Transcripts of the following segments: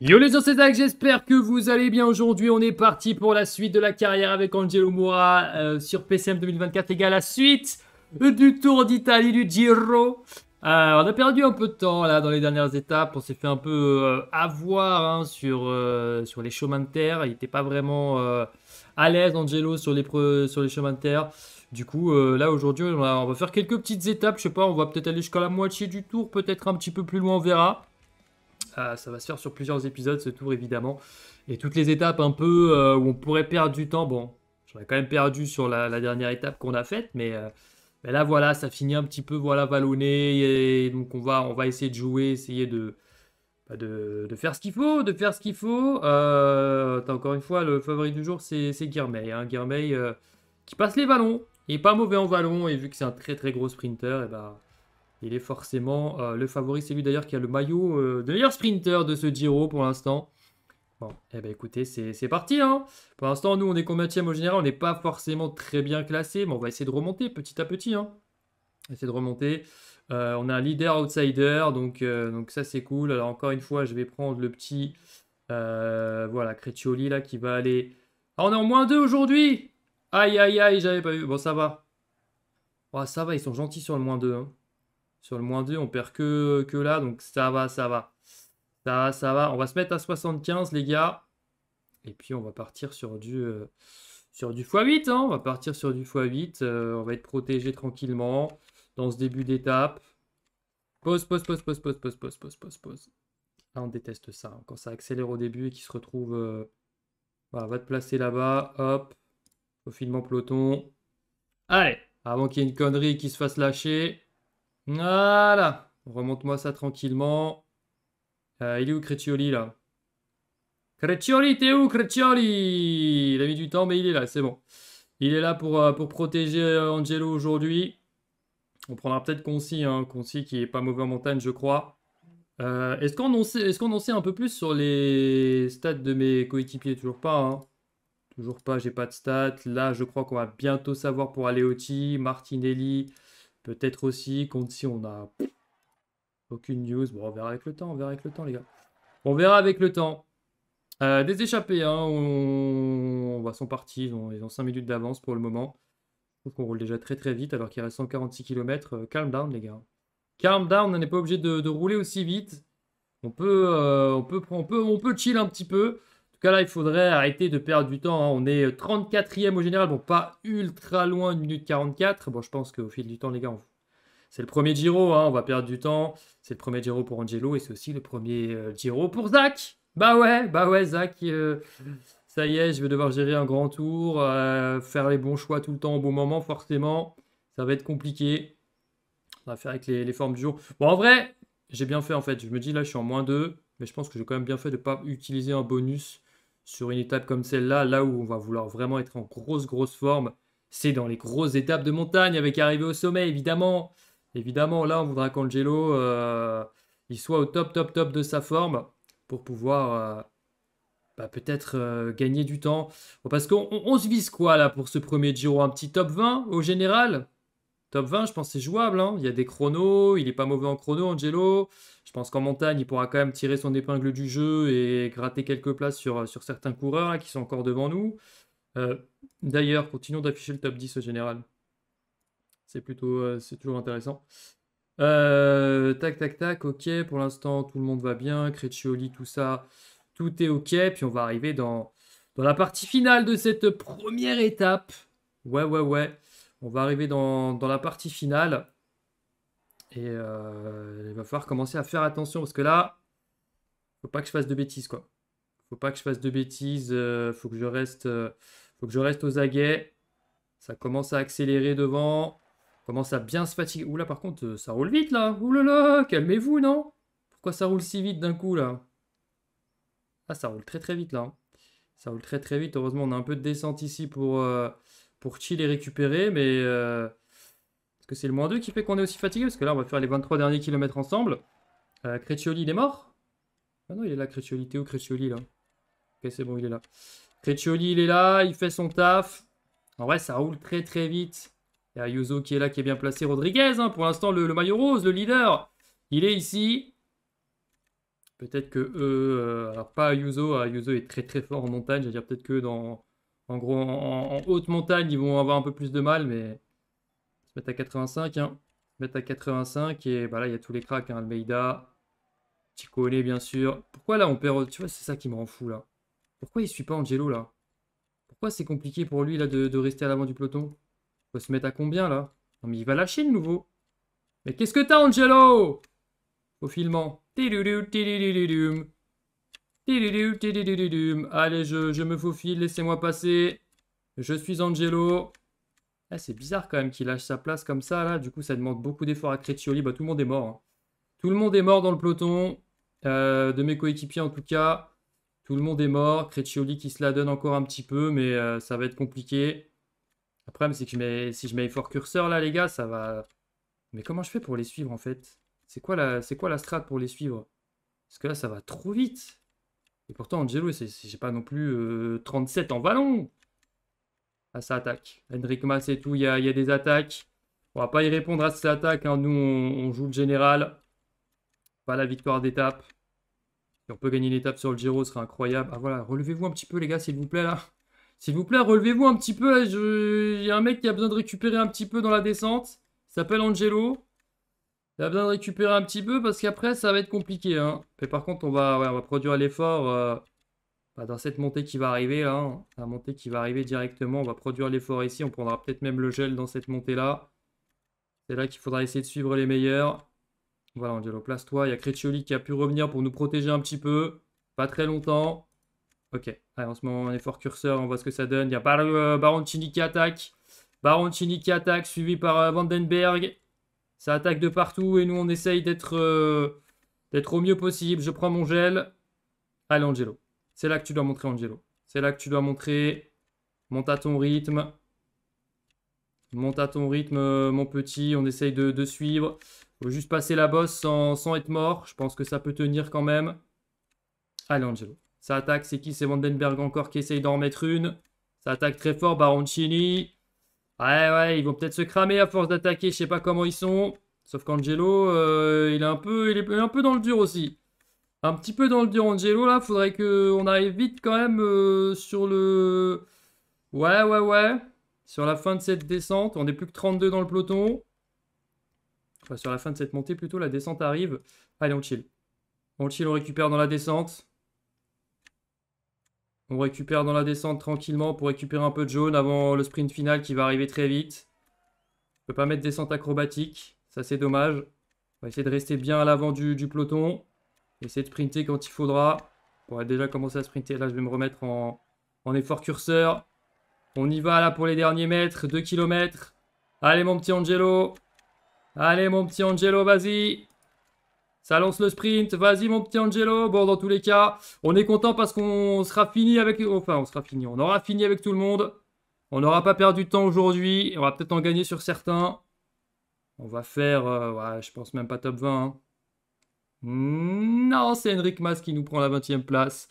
Yo les Zach, j'espère que vous allez bien aujourd'hui. On est parti pour la suite de la carrière avec Angelo Moura euh, sur PCM 2024, Égal à La suite du Tour d'Italie du Giro. Euh, on a perdu un peu de temps là dans les dernières étapes. On s'est fait un peu euh, avoir hein, sur, euh, sur les chemins de terre. Il était pas vraiment à l'aise, Angelo, sur les, sur les chemins de terre. Du coup, là aujourd'hui, on, on, va faire quelques petites étapes. Je sais pas, on va peut-être aller jusqu'à la moitié du tour, peut-être un petit peu plus loin, on verra. Ah, ça, va se faire sur plusieurs épisodes ce tour évidemment. Et toutes les étapes un peu euh, où on pourrait perdre du temps, bon, j'aurais quand même perdu sur la, dernière étape qu'on a faite, euh, mais, là voilà, ça finit un petit peu voilà vallonné. Et donc on va, on va essayer de jouer, essayer de, bah, de, faire ce qu'il faut, de faire ce qu'il faut. Euh, encore une fois, le favori du jour c'est Guirmeil. Hein, qui passe les ballons, il n'est pas mauvais en vallon. et vu que c'est un très très gros sprinter, et eh ben. Il est forcément euh, le favori. C'est lui d'ailleurs qui a le maillot euh, de meilleur sprinter de ce Giro pour l'instant. Bon, eh ben écoutez, c'est parti. Hein. pour l'instant, nous, on est combien au général On n'est pas forcément très bien classé, mais on va essayer de remonter petit à petit. Hein. Essayer de remonter. Euh, on a un leader outsider, donc, donc ça, c'est cool. Alors, encore une fois, je vais prendre le petit. voilà, Crétioli là qui va aller. Ah, on est en moins 2 aujourd'hui Aïe, aïe, aïe, j'avais pas eu. Bon, ça va. Oh, ça va, ils sont gentils sur le moins 2. Sur le moins 2, on perd que, là, donc ça va, ça va. Ça va, ça va. On va se mettre à 75, les gars. Et puis, on va partir sur du, euh, sur du x8. Hein. On va partir sur du x8. Euh, on va être protégé tranquillement dans ce début d'étape. Pause, pause, pause, pause, pause, pause, pause, pause, pause, pause. Là, on déteste ça. Hein. Quand ça accélère au début et qu'il se retrouve... Euh... va te placer là-bas. Hop. Profilement peloton. Allez, avant qu'il y ait une connerie qui se fasse lâcher. Voilà. Remonte-moi ça tranquillement. Euh, il est où Crecioli là Crecioli, t'es où Crecioli Il a mis du temps, mais il est là, c'est bon. Il est là pour, euh, pour protéger euh, Angelo aujourd'hui. On prendra peut-être Concy, hein, qui est pas mauvais en montagne, je crois. Est-ce qu'on en, sait, est en sait un peu plus sur les stats de mes coéquipiers Toujours pas, hein Toujours pas, j'ai pas de stats. Là, je crois qu'on va bientôt savoir pour Aleotti, Martinelli, Peut-être aussi compte si on a aucune news. Bon, on verra avec le temps, on verra avec le temps, les gars. On verra avec le temps. Euh, des échappés, hein, on... va s'en sont partis, ils ont, 5 minutes d'avance pour le moment. Je trouve qu'on roule déjà très très vite alors qu'il reste 146 km. Euh, calm down les gars. Calm down, on n'est pas obligé de, rouler aussi vite. On peut, euh, on, peut, peut, on peut chill un petit peu tout là, il faudrait arrêter de perdre du temps. Hein. On est 34e euh, au général, bon, pas ultra loin, 1 minute 44. Bon, je pense qu'au fil du temps, les gars, c'est le premier Giro, hein, on va perdre du temps. C'est le premier Giro pour Angelo et c'est aussi le premier euh, Giro pour Zach. Bah ouais, bah ouais, Zach, euh, ça y est, je vais devoir gérer un grand tour, faire les bons choix tout le temps au bon moment, forcément. Ça va être compliqué. On va faire avec les, les formes du jour. Bon, en vrai, j'ai bien fait en fait. Je me dis là, je suis en moins 2, mais je pense que j'ai quand même bien fait de ne pas utiliser un bonus sur une étape comme celle-là, là où on va vouloir vraiment être en grosse, grosse forme, c'est dans les grosses étapes de montagne, avec arriver au sommet, évidemment. Évidemment, là, on voudra qu'Angelo euh, il soit au top, top, top de sa forme pour pouvoir euh, bah, peut-être euh, gagner du temps. Parce qu'on se vise quoi là pour ce premier Giro Un petit top 20 au général Top 20, je pense c'est jouable. Hein. Il y a des chronos, il est pas mauvais en chrono, Angelo. Je pense qu'en montagne, il pourra quand même tirer son épingle du jeu et gratter quelques places sur, sur certains coureurs qui sont encore devant nous. Euh, d'ailleurs, continuons d'afficher le top 10 au général. C'est plutôt, euh, c'est toujours intéressant. Euh, tac, tac, tac, ok. Pour l'instant, tout le monde va bien. Crecioli, tout ça, tout est ok. Puis on va arriver dans, dans la partie finale de cette première étape. Ouais, ouais, ouais. On va arriver dans, la partie finale. Et euh, il va falloir commencer à faire attention parce que là, faut pas que je fasse de bêtises quoi. Faut pas que je fasse de bêtises. Il euh, faut que je reste, euh, faut que je reste aux aguets. Ça commence à accélérer devant. Commence à bien se fatiguer. Oula, par contre, ça roule vite là. Oulala, calmez-vous non Pourquoi ça roule si vite d'un coup là Ah, ça roule très très vite là. Ça roule très très vite. Heureusement, on a un peu de descente ici pour pour chill et récupérer, mais euh, est-ce que c'est le moins 2 qui fait qu'on est aussi fatigué Parce que là, on va faire les 23 derniers kilomètres ensemble. Euh, il est mort Ah non, il est là, Cretioli. où Cretioli, là. Ok, c'est bon, il est là. il est là, il fait son taf. En vrai, ça roule très très vite. Il y a Yuzo qui est là, qui est bien placé. Rodriguez, hein, pour l'instant, le, maillot rose, le leader. Il est ici. Peut-être que eux... alors, pas Yuzo. Yuzo est très très fort en montagne. Je veux dire, peut-être que dans en gros, en, haute montagne, ils vont avoir un peu plus de mal, mais se mettre à 85. Hein. mettre se mettre à 85 et voilà, bah il y a tous les cracks. Hein. Almeida, Ticone, bien sûr. Pourquoi là, on perd Tu vois, c'est ça qui me rend fou là. Pourquoi il suit pas Angelo là Pourquoi c'est compliqué pour lui là de, rester à l'avant du peloton Faut se mettre à combien là Non, mais il va lâcher de nouveau. Mais qu'est-ce que t'as, Angelo Au filement. Allez, je, me faufile, laissez-moi passer. Je suis Angelo. Eh, c'est bizarre quand même qu'il lâche sa place comme ça. là. Du coup, ça demande beaucoup d'efforts à Crécioli. Bah, tout le monde est mort. Hein. Tout le monde est mort dans le peloton. Euh, de mes coéquipiers en tout cas. Tout le monde est mort. Crecioli qui se la donne encore un petit peu, mais euh, ça va être compliqué. Le problème, c'est que si je mets fort curseur là, les gars, ça va. Mais comment je fais pour les suivre en fait C'est quoi, la... quoi la strat pour les suivre Parce que là, ça va trop vite. Et pourtant, Angelo, j'ai pas non plus 37 euh, en ballon. À sa attaque. Henrik Mas et tout, il y a, y a, des attaques. On va pas y répondre à cette attaque. Hein. Nous, on, joue le général. Pas la victoire d'étape. Si on peut gagner l'étape sur le Giro, ce serait incroyable. Ah voilà, relevez-vous un petit peu, les gars, s'il vous plaît, là. S'il vous plaît, relevez-vous un petit peu. Il y a un mec qui a besoin de récupérer un petit peu dans la descente. Il s'appelle Angelo. Il a besoin de récupérer un petit peu parce qu'après ça va être compliqué. Hein. Mais par contre on va, on va produire l'effort euh, bah, dans cette montée qui va arriver là. Hein. La montée qui va arriver directement. On va produire l'effort ici. On prendra peut-être même le gel dans cette montée là. C'est là qu'il faudra essayer de suivre les meilleurs. Voilà on Angelo, place-toi. Il y a Crétioli qui a pu revenir pour nous protéger un petit peu. Pas très longtemps. Ok, Allez, ce moment, on est effort curseur, on voit ce que ça donne. Il y a euh, Baroncini qui attaque. Baroncini qui attaque, suivi par euh, Vandenberg. Ça attaque de partout et nous, on essaye d'être euh, d'être au mieux possible. Je prends mon gel. Allez, Angelo. C'est là que tu dois montrer, Angelo. C'est là que tu dois montrer. Monte à ton rythme. Monte à ton rythme, euh, mon petit. On essaye de, de suivre. Faut juste passer la bosse sans, être mort. Je pense que ça peut tenir quand même. Allez, Angelo. Ça attaque. C'est qui C'est Vandenberg encore qui essaye d'en mettre une. Ça attaque très fort. Baroncini. Ouais, ouais, ils vont peut-être se cramer à force d'attaquer, je sais pas comment ils sont. Sauf qu'Angelo, euh, il, est un peu, il est un peu dans le dur aussi. Un petit peu dans le dur, Angelo, là. Faudrait qu'on arrive vite quand même euh, sur le... Ouais, ouais, ouais. Sur la fin de cette descente. On est plus que 32 dans le peloton. Enfin, sur la fin de cette montée, plutôt, la descente arrive. Allez, on chill. On chill, on récupère dans la descente. On récupère dans la descente tranquillement pour récupérer un peu de jaune avant le sprint final qui va arriver très vite. Je peux pas mettre descente acrobatique, ça c'est dommage. On va essayer de rester bien à l'avant du, peloton. Essayer de sprinter quand il faudra. On va déjà commencer à sprinter. Là, je vais me remettre en, en effort curseur. On y va là pour les derniers mètres, 2 km. Allez mon petit Angelo. Allez mon petit Angelo, vas-y. Ça lance le sprint. Vas-y, mon petit Angelo. Bon, dans tous les cas, on est content parce qu'on sera fini avec. Enfin, on sera fini. On aura fini avec tout le monde. On n'aura pas perdu de temps aujourd'hui. On va peut-être en gagner sur certains. On va faire. Euh, ouais, je pense même pas top 20. Hein. Non, c'est Henrik Mas qui nous prend la 20 e place.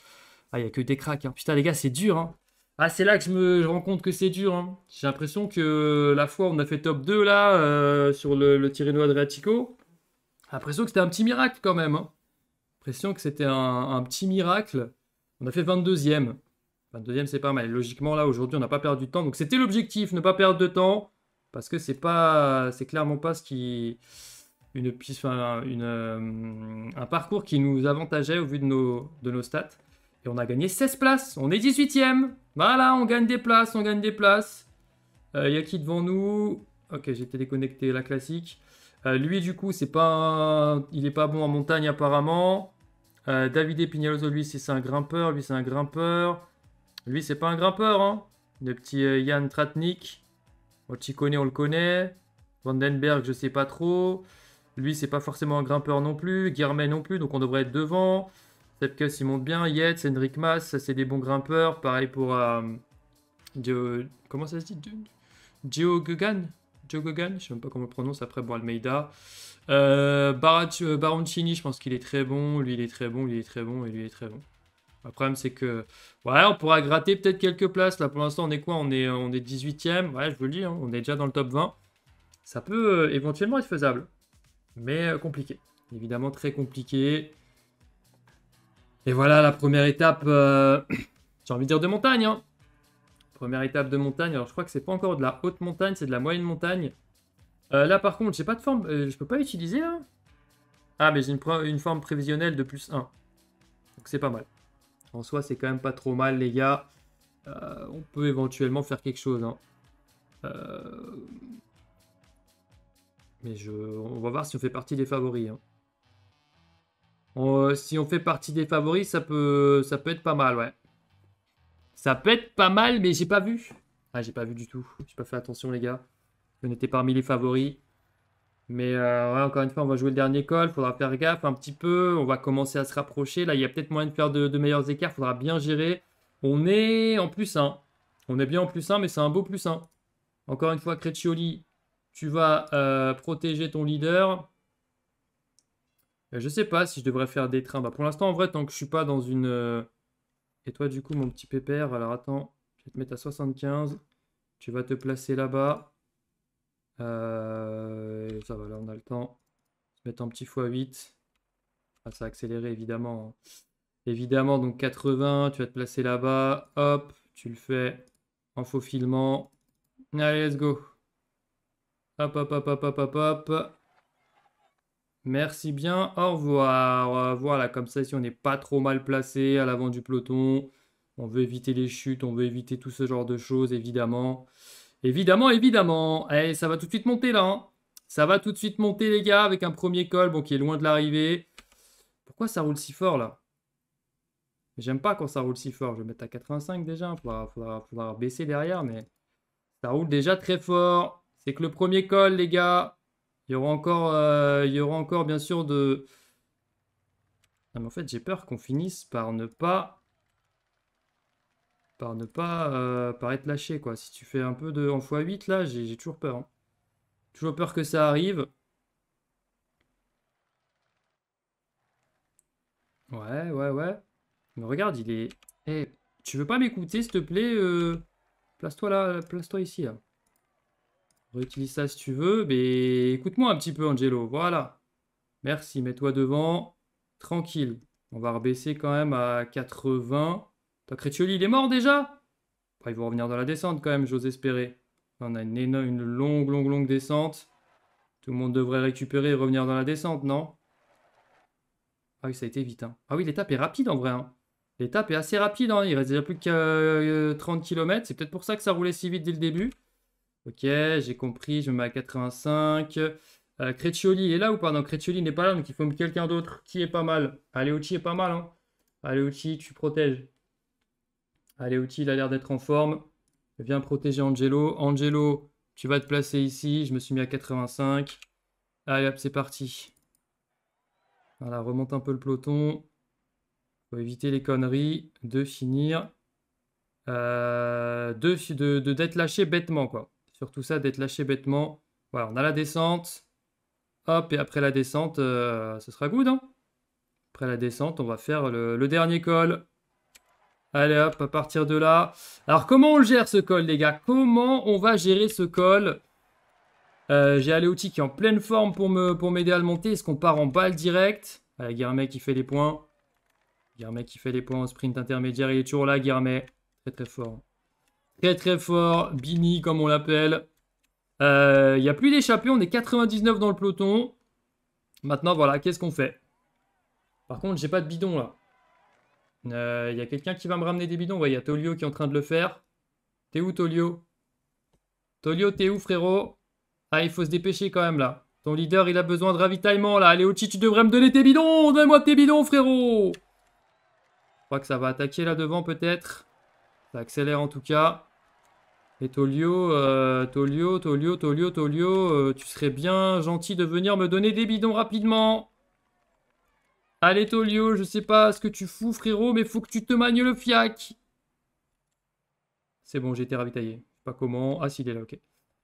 Ah, il n'y a que des cracks. Hein. Putain, les gars, c'est dur. Hein. Ah, c'est là que je me rends compte que c'est dur. J'ai l'impression que la fois on a fait top 2 là, euh, sur le, le Adriatico, Impression que c'était un petit miracle quand même. Hein. Impression que c'était un, petit miracle. On a fait 22e. 22e, c'est pas mal. Logiquement, là, aujourd'hui, on n'a pas perdu de temps. Donc, c'était l'objectif, ne pas perdre de temps. Parce que c'est pas, c'est clairement pas ce qui. Une, une, euh, un parcours qui nous avantageait au vu de nos, de nos stats. Et on a gagné 16 places. On est 18ème. Voilà, on gagne des places, on gagne des places. Il euh, y a qui devant nous Ok, j'étais déconnecté, la classique. Euh, lui, du coup, c'est pas, il n'est pas bon en montagne apparemment. Euh, David Pignaloso, lui, c'est un grimpeur. Lui, c'est un grimpeur. Lui, c'est pas un grimpeur. Hein. Le petit Yann euh, Jan Tratnik. On le connaît, on le connaît. Vandenberg, je sais pas trop. Lui, c'est pas forcément un grimpeur non plus. Guermet non plus, donc on devrait être devant. que il monte bien. Yetz, Henrik Mas, c'est des bons grimpeurs. Pareil pour. Comment ça se dit Joe Gugan Jogogan, je ne sais même pas comment on le prononce après, bon, Almeida. Euh, euh, Baroncini, je pense qu'il est très bon, lui il est très bon, lui il est très bon et lui il est très bon. Le problème c'est que, ouais, on pourra gratter peut-être quelques places. Là pour l'instant on est quoi on est, on est 18 e ouais je vous le dis, hein, on est déjà dans le top 20. Ça peut euh, éventuellement être faisable, mais euh, compliqué. Évidemment très compliqué. Et voilà la première étape, j'ai envie de dire de montagne. Hein. Première étape de montagne. Alors, je crois que c'est pas encore de la haute montagne, c'est de la moyenne montagne. Euh, là, par contre, j'ai pas de forme. Euh, je peux pas utiliser, hein. Ah, mais j'ai une, forme prévisionnelle de plus 1. Donc, c'est pas mal. En soi, c'est quand même pas trop mal, les gars. Euh, on peut éventuellement faire quelque chose. Hein. Mais je... on va voir si on fait partie des favoris. Hein. si on fait partie des favoris, ça peut, ça peut être pas mal, ouais. Ça peut être pas mal, mais j'ai pas vu. Ah, j'ai pas vu du tout. J'ai pas fait attention, les gars. On était parmi les favoris. Mais euh, ouais, encore une fois, on va jouer le dernier col. Faudra faire gaffe un petit peu. On va commencer à se rapprocher. Là, il y a peut-être moyen de faire de, meilleurs écarts. Faudra bien gérer. On est en plus 1. On est bien en plus 1, mais c'est un beau plus 1. Encore une fois, Crécioli, tu vas euh, protéger ton leader. Euh, je sais pas si je devrais faire des trains. Bah, pour l'instant, en vrai, tant que je suis pas dans une et toi, du coup, mon petit pépère, alors attends, je vais te mettre à 75. Tu vas te placer là-bas. Euh, ça va, là, on a le temps. Je vais te mettre en petit x8. Ah, ça a accéléré, évidemment. Hein. Évidemment, donc 80, tu vas te placer là-bas. Hop, tu le fais en faux filement Allez, let's go. Hop, hop, hop, hop, hop, hop, hop. Merci bien, au revoir. Euh, voilà, comme ça, si on n'est pas trop mal placé à l'avant du peloton, on veut éviter les chutes, on veut éviter tout ce genre de choses, évidemment. Évidemment, évidemment. Eh, ça va tout de suite monter là. Hein. Ça va tout de suite monter, les gars, avec un premier col bon, qui est loin de l'arrivée. Pourquoi ça roule si fort là J'aime pas quand ça roule si fort. Je vais mettre à 85 déjà. il faudra, faudra baisser derrière, mais ça roule déjà très fort. C'est que le premier col, les gars. Il y aura encore, euh, il y aura encore bien sûr de... Ah, mais en fait, j'ai peur qu'on finisse par ne pas... Par ne pas... Euh, par être lâché, quoi. Si tu fais un peu de... En x8, là, j'ai toujours peur. Hein. Toujours peur que ça arrive. Ouais, ouais, ouais. Mais regarde, il est... Eh, tu veux pas m'écouter, s'il te plaît euh, Place-toi là, place-toi ici, là. Réutilise ça si tu veux. Mais écoute-moi un petit peu, Angelo. Voilà. Merci. Mets-toi devant. Tranquille. On va rebaisser quand même à 80. T'as Crétioli, il est mort déjà Ils vont revenir dans la descente quand même, j'ose espérer. On a une, longue, longue, longue descente. Tout le monde devrait récupérer et revenir dans la descente, non Ah oui, ça a été vite. Hein. Ah oui, l'étape est rapide en vrai. Hein. L'étape est assez rapide. Hein. Il reste déjà plus que 30 euh, km. C'est peut-être pour ça que ça roulait si vite dès le début. Ok, j'ai compris, je me mets à 85. Euh, Crécioli, est là ou pas Non, Creccioli n'est pas là, donc il faut quelqu'un d'autre. Qui est pas mal outil est pas mal, hein outil, tu protèges. outil, il a l'air d'être en forme. Viens protéger Angelo. Angelo, tu vas te placer ici. Je me suis mis à 85. Allez, hop, c'est parti. Voilà, remonte un peu le peloton. faut éviter les conneries de finir. Euh, de d'être lâché bêtement, quoi. Surtout ça, d'être lâché bêtement. Voilà, on a la descente. Hop, et après la descente, euh, ce sera good. Hein après la descente, on va faire le, dernier col. Allez hop, à partir de là. Alors comment on gère ce col, les gars Comment on va gérer ce col euh, J'ai Aléouti qui est en pleine forme pour m'aider pour à le monter. Est-ce qu'on part en balle direct Allez, qui fait les points. Guermet qui fait les points en sprint intermédiaire. Il est toujours là, Guermet. Très très fort. Très très fort. Bini, comme on l'appelle. Il euh, n'y a plus d'échappée. On est 99 dans le peloton. Maintenant, voilà, qu'est-ce qu'on fait Par contre, j'ai pas de bidon là. Il euh, y a quelqu'un qui va me ramener des bidons. Il y a Tolio qui est en train de le faire. T'es où, Tolio Tolio, t'es où, frérot Ah, il faut se dépêcher quand même là. Ton leader, il a besoin de ravitaillement là. Allez, Ochi, tu devrais me donner tes bidons. Donne-moi tes bidons, frérot. Je crois que ça va attaquer là devant peut-être. Ça accélère en tout cas. Et euh, Tolio, Tolio, Tolio, Tolio, Tolio, euh, tu serais bien gentil de venir me donner des bidons rapidement. Allez Tolio, je sais pas ce que tu fous frérot, mais faut que tu te manies le fiac. C'est bon, j'ai été ravitaillé. Pas comment. Ah si, est là, ok.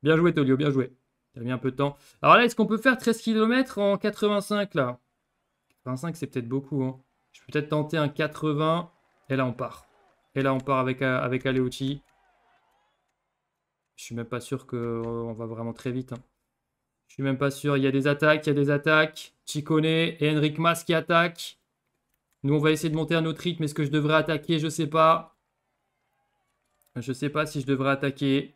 Bien joué Tolio, bien joué. T'as mis un peu de temps. Alors là, est-ce qu'on peut faire 13 km en 85 là 85 c'est peut-être beaucoup. Hein. Je peux peut-être tenter un 80. Et là on part. Et là on part avec, euh, avec je suis même pas sûr qu'on euh, va vraiment très vite. Hein. Je suis même pas sûr. Il y a des attaques, il y a des attaques. Chikone et Henrik Mas qui attaquent. Nous, on va essayer de monter un notre rythme. Est-ce que je devrais attaquer Je sais pas. Je ne sais pas si je devrais attaquer.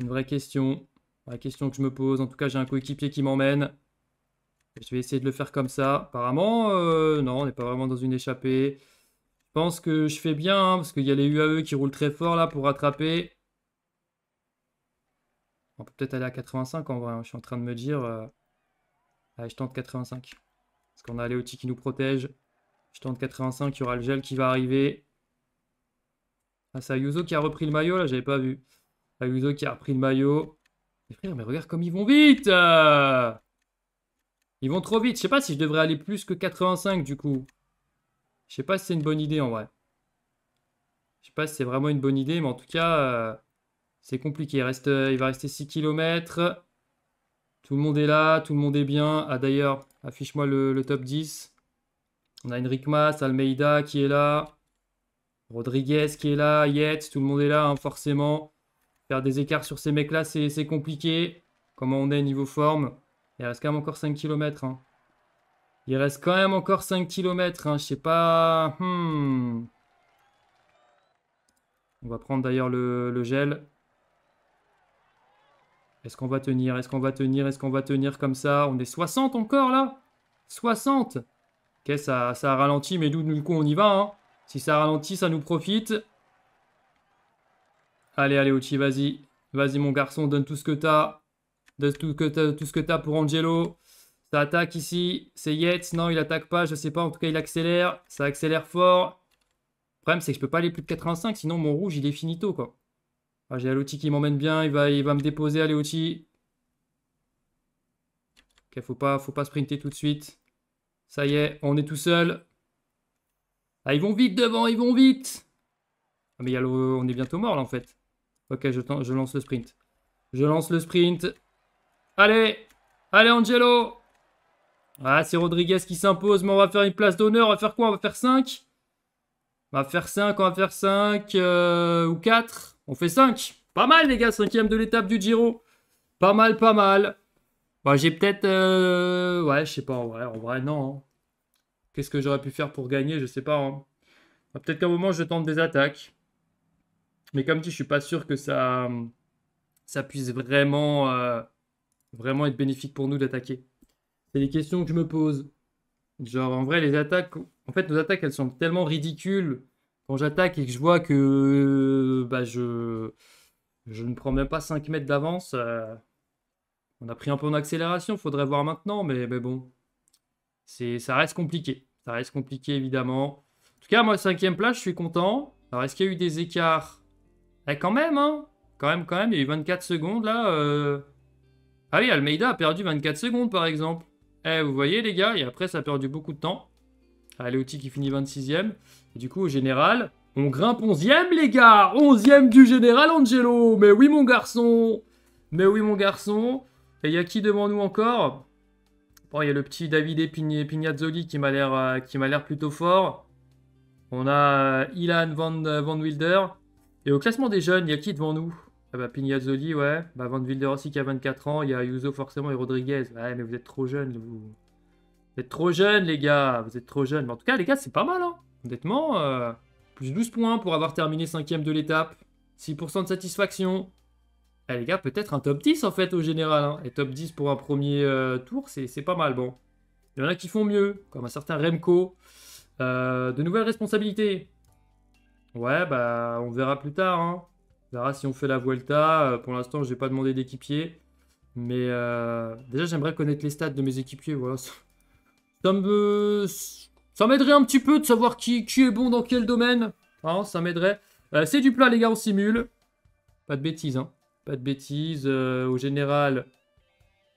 Une vraie question. La question que je me pose. En tout cas, j'ai un coéquipier qui m'emmène. Je vais essayer de le faire comme ça. Apparemment, euh, non, on n'est pas vraiment dans une échappée. Je pense que je fais bien, hein, parce qu'il y a les UAE qui roulent très fort là pour rattraper. On peut peut-être aller à 85 en vrai. Hein. Je suis en train de me dire. Euh, allez, je tente 85. Parce qu'on a outils qui nous protège. Je tente 85. Il y aura le gel qui va arriver. Ah, c'est Ayuso qui a repris le maillot là. J'avais pas vu. Ayuso qui a repris le maillot. Mais frère, mais regarde comme ils vont vite euh. Ils vont trop vite. Je sais pas si je devrais aller plus que 85 du coup. Je sais pas si c'est une bonne idée en vrai. Je sais pas si c'est vraiment une bonne idée, mais en tout cas, euh, c'est compliqué. Il, reste, euh, il va rester 6 km. Tout le monde est là, tout le monde est bien. Ah d'ailleurs, affiche-moi le, top 10. On a Enric Mas, Almeida qui est là. Rodriguez qui est là, Yates, tout le monde est là, hein, forcément. Faire des écarts sur ces mecs-là, c'est compliqué. Comment on est niveau forme. Il reste quand même encore 5 km. Hein. Il reste quand même encore 5 km. Hein. Je sais pas. Hmm. On va prendre d'ailleurs le, le, gel. Est-ce qu'on va tenir Est-ce qu'on va tenir Est-ce qu'on va tenir comme ça On est 60 encore là 60 Ok, ça, ça a ralenti, mais nous, le coup, on y va. Hein. Si ça ralentit, ça nous profite. Allez, allez, Ochi, vas-y. Vas-y, mon garçon, donne tout ce que t'as. Donne tout, ce que t'as pour Angelo. Ça attaque ici. C'est Yetz. Non, il attaque pas. Je sais pas. En tout cas, il accélère. Ça accélère fort. Le problème, c'est que je peux pas aller plus de 85. Sinon, mon rouge, il est finito, quoi. Ah, j'ai l'outil qui m'emmène bien. Il va, il va me déposer. Allez, outil. Ok, faut pas, faut pas sprinter tout de suite. Ça y est, on est tout seul. Ah, ils vont vite devant, ils vont vite. Ah, mais on est bientôt mort là en fait. Ok, je, lance le sprint. Je lance le sprint. Allez, allez Angelo. Ah, c'est Rodriguez qui s'impose, mais on va faire une place d'honneur. On va faire quoi On va faire 5 On va faire 5, on va faire 5 euh, ou 4. On fait 5. Pas mal, les gars, cinquième de l'étape du Giro. Pas mal, pas mal. Bah, j'ai peut-être... Euh, ouais, je sais pas, en vrai, non. Hein. Qu'est-ce que j'aurais pu faire pour gagner Je sais pas. Hein. Bah, peut-être qu'à un moment, je tente des attaques. Mais comme dit, je suis pas sûr que ça, ça puisse vraiment, euh, vraiment être bénéfique pour nous d'attaquer. C'est les questions que je me pose. Genre, en vrai, les attaques... En fait, nos attaques, elles sont tellement ridicules quand j'attaque et que je vois que euh, bah, je, je ne prends même pas 5 mètres d'avance, euh, on a pris un peu en accélération, faudrait voir maintenant, mais, bon, c'est, ça reste compliqué. Ça reste compliqué évidemment. En tout cas, moi, cinquième place, je suis content. Alors, est-ce qu'il y a eu des écarts eh, Quand même, hein Quand même, quand même, il y a eu 24 secondes là. Euh. Ah oui, Almeida a perdu 24 secondes par exemple. Eh, vous voyez les gars, et après ça a perdu beaucoup de temps. Allez, ah, qui finit 26 ème Et du coup, au général, on grimpe 11 ème les gars 11e du général Angelo Mais oui, mon garçon Mais oui, mon garçon Et il y a qui devant nous encore Bon, oh, il y a le petit David Pignazzoli euh, qui m'a l'air plutôt fort. On a euh, Ilan euh, Van, Wilder. Et au classement des jeunes, il y a qui devant nous ah bah Pignazzoli, ouais. Bah Van Wilder aussi qui a 24 ans. Il y a Yuzo forcément et Rodriguez. Ouais, mais vous êtes trop jeunes, vous. Vous êtes trop jeunes, les gars. Vous êtes trop jeunes. Mais en tout cas, les gars, c'est pas mal. Hein. Honnêtement, euh, plus 12 points pour avoir terminé 5 de l'étape. 6% de satisfaction. Eh, les gars, peut-être un top 10 en fait au général. Hein. Et top 10 pour un premier euh, tour, c'est pas mal. Bon, il y en a qui font mieux, comme un certain Remco. Euh, de nouvelles responsabilités. Ouais, bah, on verra plus tard. Hein. On verra si on fait la Vuelta. pour l'instant, je n'ai pas demandé d'équipier. Mais déjà, j'aimerais connaître les stats de mes équipiers. Voilà, Ça Ça m'aiderait un petit peu de savoir qui, est bon dans quel domaine. Hein, ça m'aiderait. Euh, c'est du plat, les gars, on simule. Pas de bêtises, hein. Pas de bêtises. Euh, au général,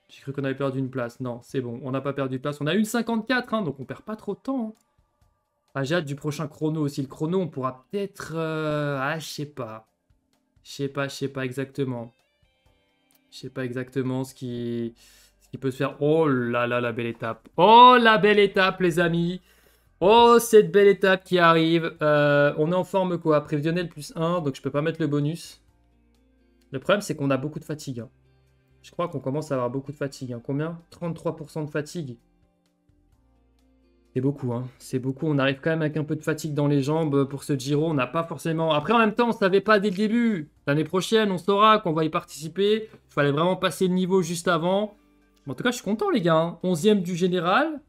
j'ai cru qu'on avait perdu une place. Non, c'est bon, on n'a pas perdu de place. On a une 54, hein, donc on perd pas trop de temps. Hein. Ah, j'ai hâte du prochain chrono aussi. Le chrono, on pourra peut-être... Euh, ah, je sais pas. Je sais pas, je sais pas exactement. Je sais pas exactement ce qui qui peut se faire. Oh là là, la belle étape. Oh la belle étape, les amis. Oh, cette belle étape qui arrive. Euh, on est en forme quoi Prévisionnel plus 1, donc je peux pas mettre le bonus. Le problème, c'est qu'on a beaucoup de fatigue. Hein. Je crois qu'on commence à avoir beaucoup de fatigue. Hein. Combien 33% de fatigue. C'est beaucoup, hein. c'est beaucoup. On arrive quand même avec un peu de fatigue dans les jambes euh, pour ce Giro. On n'a pas forcément. Après, en même temps, on ne savait pas dès le début. L'année prochaine, on saura qu'on va y participer. Il fallait vraiment passer le niveau juste avant en tout cas, je suis content, les gars. Hein. Onzième du général.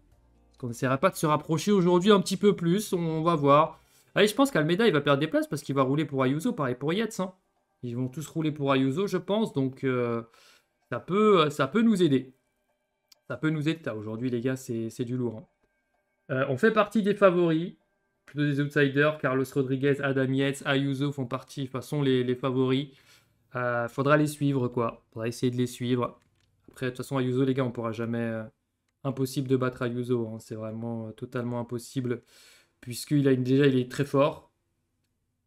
On n'essaiera pas de se rapprocher aujourd'hui un petit peu plus. On va voir. Allez, je pense qu'Almeda, il va perdre des places parce qu'il va rouler pour Ayuso. Pareil pour Yates. Hein. Ils vont tous rouler pour Ayuso, je pense. Donc, euh, ça, peut, euh, ça peut nous aider. Ça peut nous aider. Aujourd'hui, les gars, c'est du lourd. Hein. Euh, on fait partie des favoris, plutôt des outsiders. Carlos Rodriguez, Adam Yates, Ayuso font partie, de toute façon, les, favoris. faudra les suivre, quoi. Faudra essayer de les suivre. Après, de toute façon, Ayuso, les gars, on pourra jamais. Euh, impossible de battre Ayuso. Hein. C'est vraiment euh, totalement impossible. Puisqu'il a déjà, il est très fort.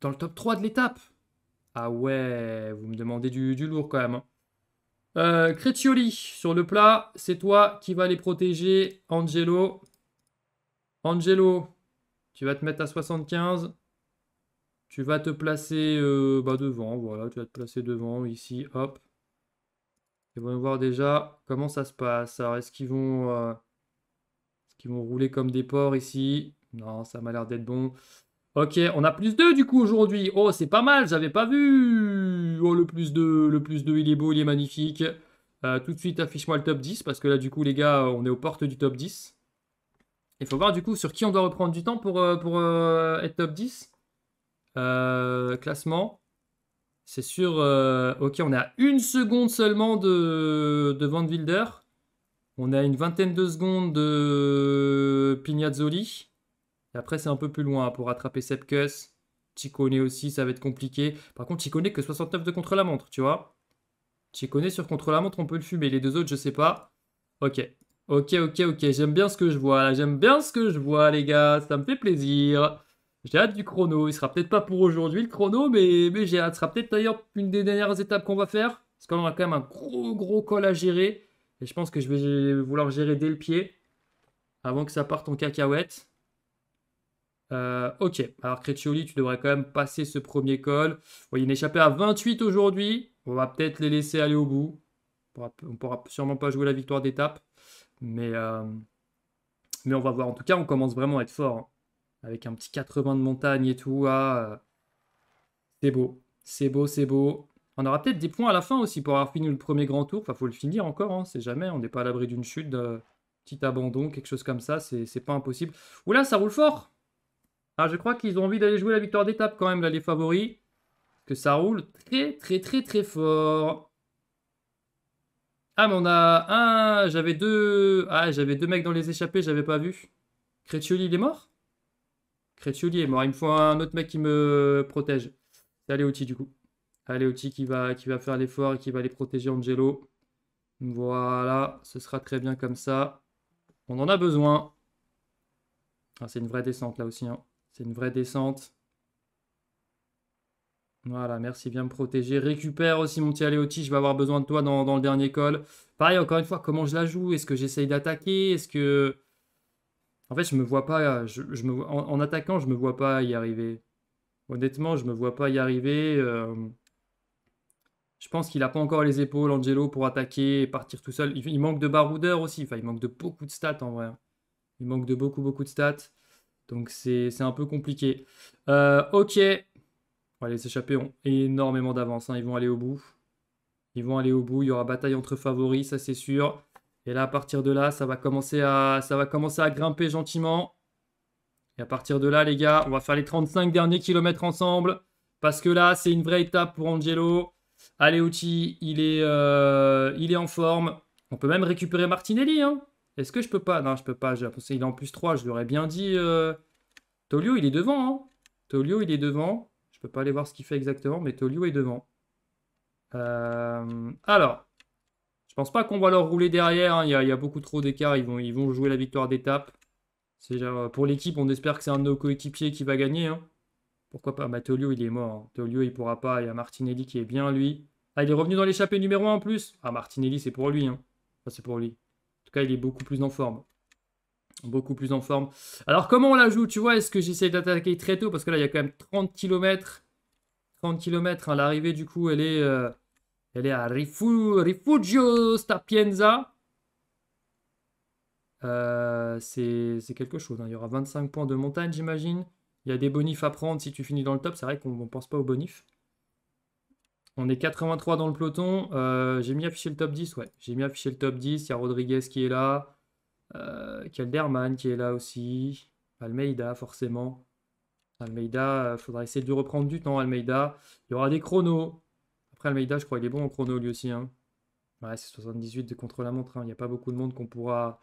Dans le top 3 de l'étape. Ah ouais, vous me demandez du, lourd quand même. Hein. Euh, sur le plat, c'est toi qui vas les protéger, Angelo. Angelo, tu vas te mettre à 75. Tu vas te placer bah, devant, voilà, tu vas te placer devant ici, hop. Ils vont voir déjà comment ça se passe. Alors, est-ce qu'ils vont, euh, vont rouler comme des porcs ici Non, ça m'a l'air d'être bon. Ok, on a plus 2 du coup aujourd'hui. Oh, c'est pas mal, j'avais pas vu. Oh, le plus 2, le plus 2, il est beau, il est magnifique. Euh, tout de suite, affiche-moi le top 10 parce que là, du coup, les gars, euh, on est aux portes du top 10. Il faut voir du coup sur qui on doit reprendre du temps pour, pour être top 10. classement. C'est sûr, euh, ok, on a une seconde seulement de, de Van Wilder. On a une vingtaine de secondes de Pignazzoli. Et après, c'est un peu plus loin hein, pour rattraper Sepkus. Chicone aussi, ça va être compliqué. Par contre, Chicone que 69 de contre-la-montre, tu vois. Chicone sur contre-la-montre, on peut le fumer. Les deux autres, je sais pas. Ok. Ok, ok, ok. J'aime bien ce que je vois, J'aime bien ce que je vois, les gars. Ça me fait plaisir. J'ai hâte du chrono. Il sera peut-être pas pour aujourd'hui le chrono, mais, mais j'ai hâte. Ce sera peut-être d'ailleurs une des dernières étapes qu'on va faire. Parce qu'on a quand même un gros gros col à gérer. Et je pense que je vais vouloir gérer dès le pied. Avant que ça parte en cacahuète. Euh, ok, alors Crécioli, tu devrais quand même passer ce premier col. il est échappé à 28 aujourd'hui. On va peut-être les laisser aller au bout. On ne pourra sûrement pas jouer la victoire d'étape. Mais, euh, mais on va voir. En tout cas, on commence vraiment à être fort. Hein avec un petit 80 de montagne et tout. Ah, euh, c'est beau, c'est beau, c'est beau. On aura peut-être des points à la fin aussi pour avoir fini le premier grand tour. Enfin, faut le finir encore, hein, c'est jamais. On n'est pas à l'abri d'une chute, petit abandon, quelque chose comme ça. C'est pas impossible. Oula, ça roule fort. Ah, je crois qu'ils ont envie d'aller jouer la victoire d'étape quand même, là, les favoris. que ça roule très, très, très, très fort. Ah, mais on a un. J'avais deux. Ah, j'avais deux mecs dans les échappées, j'avais pas vu. Crétioli, il est mort Crétioli est une Il me faut un autre mec qui me protège. C'est Aleotti du coup. Aleotti qui va, qui va faire l'effort et qui va les protéger Angelo. Voilà, ce sera très bien comme ça. On en a besoin. Ah, c'est une vraie descente là aussi. Hein. C'est une vraie descente. Voilà, merci, viens me protéger. Récupère aussi mon petit Aleotti, je vais avoir besoin de toi dans, le dernier col. Pareil, encore une fois, comment je la joue Est-ce que j'essaye d'attaquer Est-ce que... En fait, je me vois pas. Je, me, en, attaquant, je me vois pas y arriver. Honnêtement, je me vois pas y arriver. Euh, je pense qu'il n'a pas encore les épaules, Angelo, pour attaquer et partir tout seul. Il, manque de baroudeur aussi. Enfin, il manque de beaucoup de stats en vrai. Hein. Il manque de beaucoup, beaucoup de stats. Donc, c'est un peu compliqué. Euh, ok. allez les échappés ont énormément d'avance. Hein. Ils vont aller au bout. Ils vont aller au bout. Il y aura bataille entre favoris, ça c'est sûr. Et là, à partir de là, ça va commencer à, ça va commencer à grimper gentiment. Et à partir de là, les gars, on va faire les 35 derniers kilomètres ensemble. Parce que là, c'est une vraie étape pour Angelo. Allez, il, est, euh, il est en forme. On peut même récupérer Martinelli. Hein. Est-ce que je peux pas Non, je peux pas. Il est en plus 3, je lui aurais bien dit. Euh. Tolio, il est devant. Hein. Tolio, il est devant. Je peux pas aller voir ce qu'il fait exactement, mais Tolio est devant. Euh, alors, je pense pas qu'on va leur rouler derrière. Hein. Il, y a, beaucoup trop d'écart. Ils vont, jouer la victoire d'étape. Euh, pour l'équipe, on espère que c'est un de nos coéquipiers qui va gagner. Hein. Pourquoi pas Matteo bah, Tolio, il est mort. Hein. Tolio, il pourra pas. Il y a Martinelli qui est bien, lui. Ah, il est revenu dans l'échappée numéro 1 en plus. Ah, Martinelli, c'est pour lui. c'est pour lui. En tout cas, il est beaucoup plus en forme. Beaucoup plus en forme. Alors, comment on la joue Tu vois, est-ce que j'essaie d'attaquer très tôt Parce que là, il y a quand même 30 km. 30 km. à L'arrivée, du coup, elle est, euh, elle est à Rifugio Stapienza. Euh, c'est quelque chose. Hein. Il y aura 25 points de montagne, j'imagine. Il y a des bonifs à prendre si tu finis dans le top. C'est vrai qu'on ne pense pas aux bonifs. On est 83 dans le peloton. Euh, j'ai mis afficher le top 10. Ouais, J'ai mis afficher le top 10. Il y a Rodriguez qui est là. Euh, Kelderman qui est là aussi. Almeida, forcément. Almeida, il faudra essayer de reprendre du temps. Almeida, il y aura des chronos. Après, Almeida, je crois qu'il est bon en chrono lui aussi. Hein. Ouais, c'est 78 de contre la montre. Hein. Il n'y a pas beaucoup de monde qu'on pourra,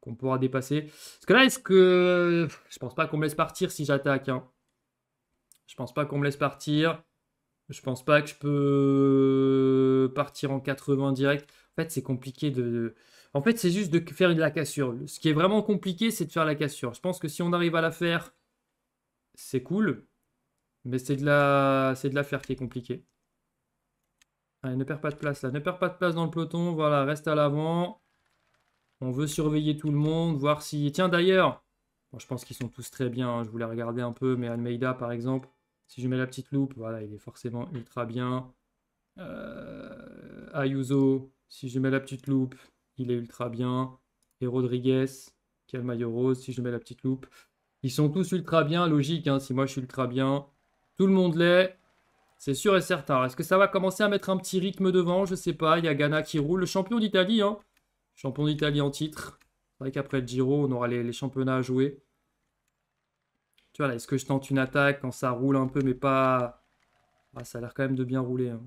qu'on pourra dépasser. Parce que là, est-ce que. Je pense pas qu'on me laisse partir si j'attaque. Hein. Je pense pas qu'on me laisse partir. Je pense pas que je peux partir en 80 direct. En fait, c'est compliqué de. En fait, c'est juste de faire de la cassure. Ce qui est vraiment compliqué, c'est de faire la cassure. Je pense que si on arrive à la faire, c'est cool. Mais c'est de la, c'est de la faire qui est compliqué ne perds pas de place là. Ne perds pas de place dans le peloton. Voilà, reste à l'avant. On veut surveiller tout le monde, voir si... Tiens, d'ailleurs, je pense qu'ils sont tous très bien. Hein. Je voulais regarder un peu, mais Almeida, par exemple, si je mets la petite loupe, voilà, il est forcément ultra bien. Euh, Ayuso, si je mets la petite loupe, il est ultra bien. Et Rodriguez, qui a maillot rose, si je mets la petite loupe. Ils sont tous ultra bien, logique, hein, si moi je suis ultra bien. Tout le monde l'est. C'est sûr et certain. Est-ce que ça va commencer à mettre un petit rythme devant Je sais pas. Il y a Ghana qui roule. Le champion d'Italie, hein Champion d'Italie en titre. C'est vrai qu'après le Giro, on aura les, championnats à jouer. Tu vois, là, est-ce que je tente une attaque quand ça roule un peu, mais pas... Ah, ça a l'air quand même de bien rouler. Hein.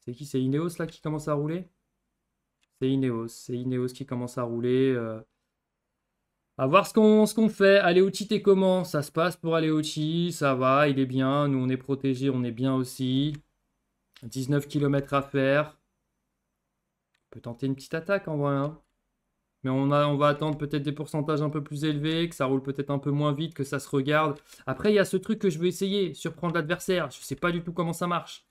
C'est qui C'est Ineos, là, qui commence à rouler C'est Ineos. C'est Ineos qui commence à rouler. Euh à voir ce qu'on fait. Allez, t'es comment Ça se passe pour aller Ça va, il est bien. Nous, on est protégés, on est bien aussi. 19 km à faire. On peut tenter une petite attaque en vrai. Hein. Mais on, a, on va attendre peut-être des pourcentages un peu plus élevés, que ça roule peut-être un peu moins vite, que ça se regarde. Après, il y a ce truc que je veux essayer, surprendre l'adversaire. Je ne sais pas du tout comment ça marche.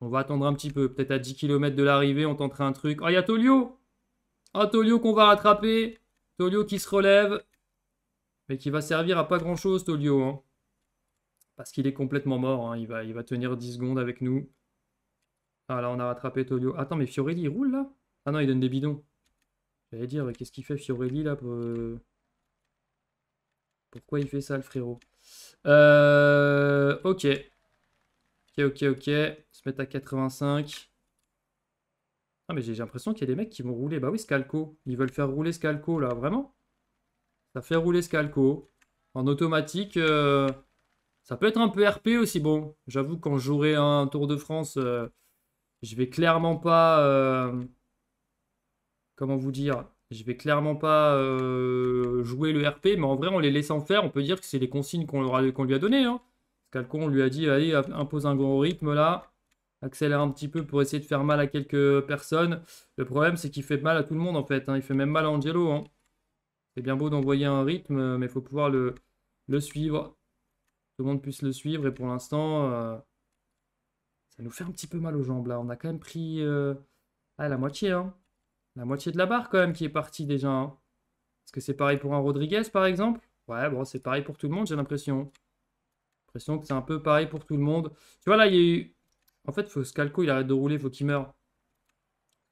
On va attendre un petit peu. Peut-être à 10 km de l'arrivée, on tentera un truc. Oh, il y a Tolio Oh, Tolio qu'on va rattraper Tolio qui se relève, mais qui va servir à pas grand chose, Tolio. Hein. Parce qu'il est complètement mort, hein. il, va, il va tenir 10 secondes avec nous. Ah là, on a rattrapé Tolio. Attends, mais Fiorelli, il roule là Ah non, il donne des bidons. J'allais dire, qu'est-ce qu'il fait Fiorelli là euh, Pourquoi il fait ça, le frérot euh, Ok. Ok, ok, ok. Se mettre à 85. Ah, mais j'ai l'impression qu'il y a des mecs qui vont rouler. Bah oui, Scalco. Ils veulent faire rouler Scalco, là, vraiment. Ça fait rouler Scalco. En automatique, euh, ça peut être un peu RP aussi. Bon, j'avoue, quand j'aurai un Tour de France, je euh, je vais clairement pas... Euh, comment vous dire Je vais clairement pas jouer le RP, mais en vrai, en les laissant faire, on peut dire que c'est les consignes qu'on lui a données. Hein. Scalco, on lui a dit, allez, impose un grand rythme, là accélère un petit peu pour essayer de faire mal à quelques personnes. Le problème, c'est qu'il fait mal à tout le monde en fait. Hein. Il fait même mal à Angelo. Hein. C'est bien beau d'envoyer un rythme, euh, mais il faut pouvoir le, le suivre. Tout le monde puisse le suivre. Et pour l'instant, euh, ça nous fait un petit peu mal aux jambes là. On a quand même pris euh, ah, la moitié. Hein. La moitié de la barre quand même qui est partie déjà. Est-ce que c'est pareil pour un Rodriguez par exemple Ouais, bon, c'est pareil pour tout le monde, j'ai l'impression. J'ai l'impression que c'est un peu pareil pour tout le monde. Tu vois, là, il y a eu en fait, faut Scalco, il arrête de rouler, faut qu'il meure.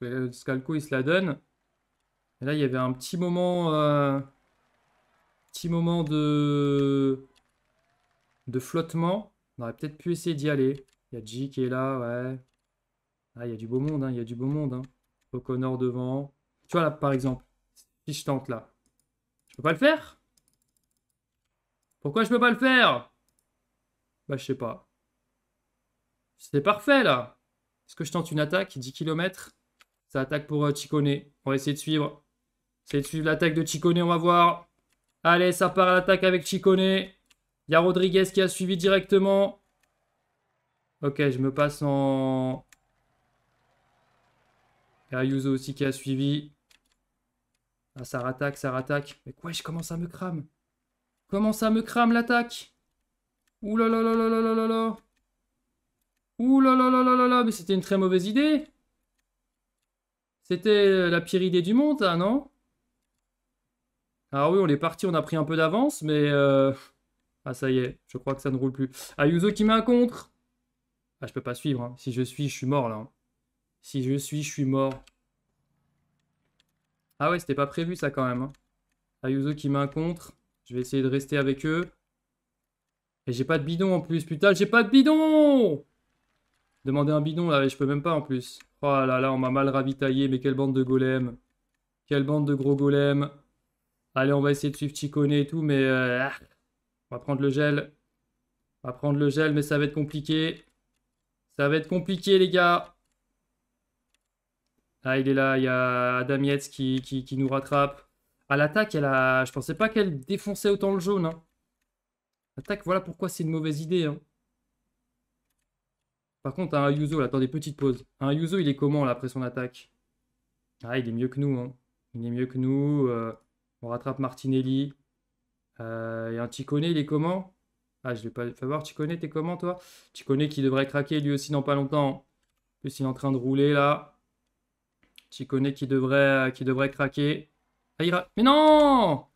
Euh, Scalco, il se la donne. Et là, il y avait un petit moment, euh, petit moment de, de flottement. On aurait peut-être pu essayer d'y aller. Il y a G qui est là, ouais. Ah, il y a du beau monde, hein, il y a du beau monde. Hein. O'Connor devant. Tu vois là, par exemple, si je tente là, je peux pas le faire Pourquoi je peux pas le faire Bah, je sais pas. C'est parfait là. Est-ce que je tente une attaque 10 km. Ça attaque pour euh, On va essayer de suivre. Essayer de suivre l'attaque de Chikone, on va voir. Allez, ça part à l'attaque avec Chikone. Il y a Rodriguez qui a suivi directement. Ok, je me passe en... Il Yuzo aussi qui a suivi. Ah, ça rattaque, ça rattaque. Mais quoi, je commence à me crame. Comment ça me crame l'attaque Ouh là là là là là là là là Ouh là là là là là là, mais c'était une très mauvaise idée. C'était euh, la pire idée du monde, hein, non Ah oui, on est parti, on a pris un peu d'avance, mais... Euh, ah ça y est, je crois que ça ne roule plus. Ayuso qui met un contre Ah je peux pas suivre, hein. si je suis, je suis mort là. Hein. Si je suis, je suis mort. Ah ouais, c'était pas prévu ça quand même. Hein. Ayuso qui met un contre. Je vais essayer de rester avec eux. Et j'ai pas de bidon en plus, putain, j'ai pas de bidon Demander un bidon, là, je peux même pas en plus. Oh là là, on m'a mal ravitaillé, mais quelle bande de golems. Quelle bande de gros golems. Allez, on va essayer de suivre Chicone et tout, mais... Euh, ah, on va prendre le gel. On va prendre le gel, mais ça va être compliqué. Ça va être compliqué, les gars. Ah, il est là, il y a Adam qui, qui, nous rattrape. À ah, l'attaque, elle a... je pensais pas qu'elle défonçait autant le jaune. Hein. L'attaque, voilà pourquoi c'est une mauvaise idée. Hein. Par contre, un Ayuso, attend attendez, petite pause. Un Yuzo, il est comment là après son attaque Ah, il est mieux que nous. Hein. Il est mieux que nous. Euh, on rattrape Martinelli. Euh, et un Ticone, il est comment Ah, je vais pas le voir. Ticone, t'es comment toi Ticone qui devrait craquer lui aussi dans pas longtemps. plus, il est en train de rouler là. Ticone qui devrait, euh, qui devrait craquer. Ah, il Mais non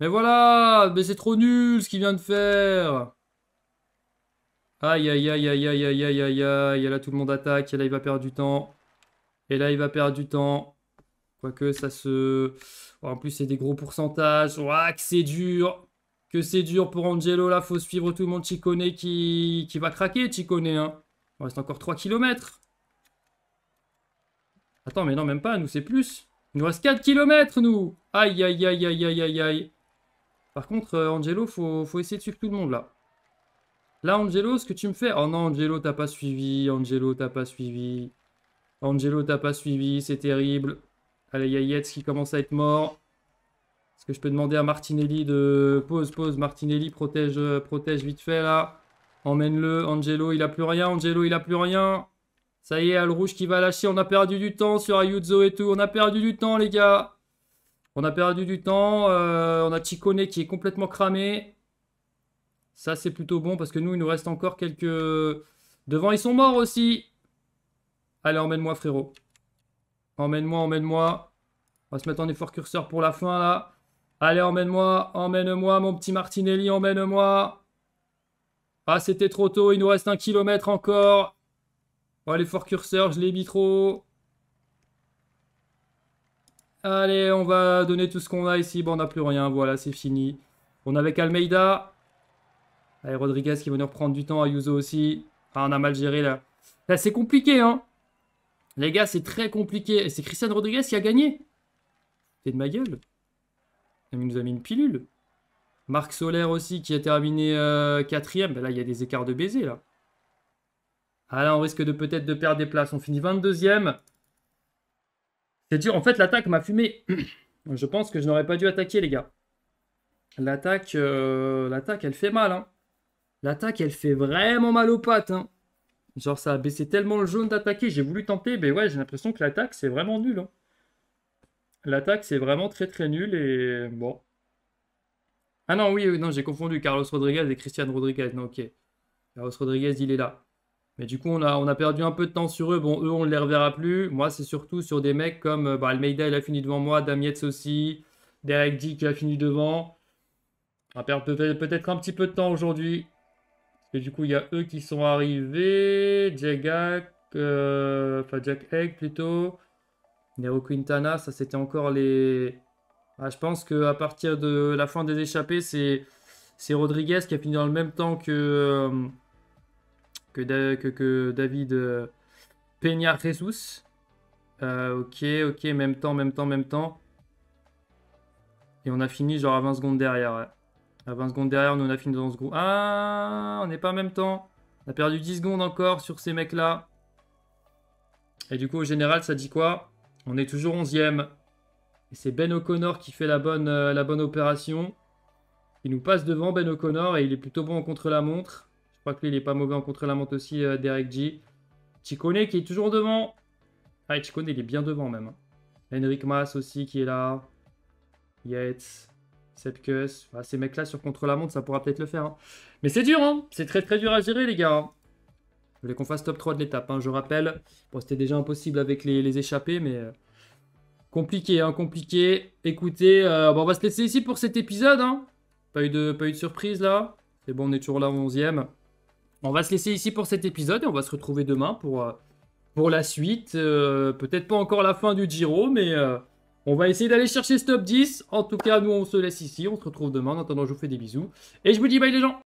Mais voilà Mais c'est trop nul ce qu'il vient de faire Aïe, aïe, aïe, aïe, aïe, aïe, aïe, aïe, aïe. là, tout le monde attaque. Et là, il va perdre du temps. Et là, il va perdre du temps. Quoique, ça se... En plus, c'est des gros pourcentages. Ouah, que c'est dur Que c'est dur pour Angelo, là. Faut suivre tout le monde. Chicone qui, qui va craquer, Chicone. Hein. Il reste encore 3 km. Attends, mais non, même pas. Nous, c'est plus. Il nous reste 4 km, nous Aïe, aïe, aïe, aïe, aïe, aïe, aïe. Par contre, Angelo, faut, faut essayer de suivre tout le monde, là. Là, Angelo, ce que tu me fais. Oh non, Angelo, t'as pas suivi. Angelo, t'as pas suivi. Angelo, t'as pas suivi. C'est terrible. Allez, il y qui commence à être mort. Est-ce que je peux demander à Martinelli de. Pause, pause. Martinelli, protège, protège vite fait là. Emmène-le. Angelo, il a plus rien. Angelo, il a plus rien. Ça y est, Al Rouge qui va lâcher. On a perdu du temps sur Ayuzo et tout. On a perdu du temps, les gars. On a perdu du temps. Euh, on a Chikone qui est complètement cramé. Ça, c'est plutôt bon parce que nous, il nous reste encore quelques... Devant, ils sont morts aussi. Allez, emmène-moi, frérot. Emmène-moi, emmène-moi. On va se mettre en effort curseur pour la fin, là. Allez, emmène-moi, emmène-moi, mon petit Martinelli, emmène-moi. Ah, c'était trop tôt, il nous reste un kilomètre encore. Oh, l'effort curseur, je l'ai mis trop. Allez, on va donner tout ce qu'on a ici. Bon, on n'a plus rien, voilà, c'est fini. On avait Almeida. Allez, Rodriguez qui va venir prendre du temps. à Ayuso aussi. Enfin on a mal géré là. Là, c'est compliqué, hein. Les gars, c'est très compliqué. Et c'est Christian Rodriguez qui a gagné. C'est de ma gueule. Il nous a mis une pilule. Marc Solaire aussi qui a terminé euh, quatrième. Bah là, il y a des écarts de baiser là. Ah là, on risque de peut-être de perdre des places. On finit 22e. C'est dur. En fait, l'attaque m'a fumé. je pense que je n'aurais pas dû attaquer, les gars. L'attaque, euh, l'attaque, elle fait mal. Hein. L'attaque, elle fait vraiment mal aux pattes. Hein. Genre, ça a baissé tellement le jaune d'attaquer. J'ai voulu tenter, mais ouais, j'ai l'impression que l'attaque, c'est vraiment nul. Hein. L'attaque, c'est vraiment très très nul et bon. Ah non, oui, non, j'ai confondu Carlos Rodriguez et Christian Rodriguez. Non, ok. Carlos Rodriguez, il est là. Mais du coup, on a, on a perdu un peu de temps sur eux. Bon, eux, on ne les reverra plus. Moi, c'est surtout sur des mecs comme euh, bah, Almeida, il a fini devant moi. Damietz aussi. Derek Dick, il a fini devant. On va perdre peut-être un petit peu de temps aujourd'hui. Et du coup, il y a eux qui sont arrivés. Jack, euh, enfin Jack Egg plutôt. Nero Quintana, ça c'était encore les. Ah, je pense qu'à partir de la fin des échappées, c'est Rodriguez qui a fini dans le même temps que, euh, que, que, David euh, Peña Jesus. ok, ok, même temps, même temps, même temps. Et on a fini genre à 20 secondes derrière. Ouais. 20 secondes derrière, nous on a fini dans ce groupe. Ah, on n'est pas en même temps. On a perdu 10 secondes encore sur ces mecs-là. Et du coup, au général, ça dit quoi On est toujours 11 ème Et c'est Ben O'Connor qui fait la bonne, euh, la bonne opération. Il nous passe devant Ben O'Connor et il est plutôt bon en contre-la-montre. Je crois que lui, il est pas mauvais en contre-la-montre aussi, euh, Derek G. Chikone qui est toujours devant. Ah, il est bien devant même. Hein. Henrik Mas aussi qui est là. Yates. Cette que ces mecs-là sur contre-la-montre, ça pourra peut-être le faire. Hein. Mais c'est dur, hein c'est très très dur à gérer, les gars. Hein. Je voulais qu'on fasse top 3 de l'étape, hein, je rappelle. Bon, c'était déjà impossible avec les, échappés, mais euh, Compliqué, hein compliqué. Écoutez, euh, on va se laisser ici pour cet épisode. Pas, eu de, pas eu de surprise là. C'est bon, on est toujours là, 11 e On va se laisser ici pour cet épisode et on va se retrouver demain pour, euh, pour la suite. Peut-être pas encore la fin du Giro, mais on va essayer d'aller chercher ce top 10. En tout cas, nous, on se laisse ici. On se retrouve demain. En attendant, je vous fais des bisous. Et je vous dis bye les gens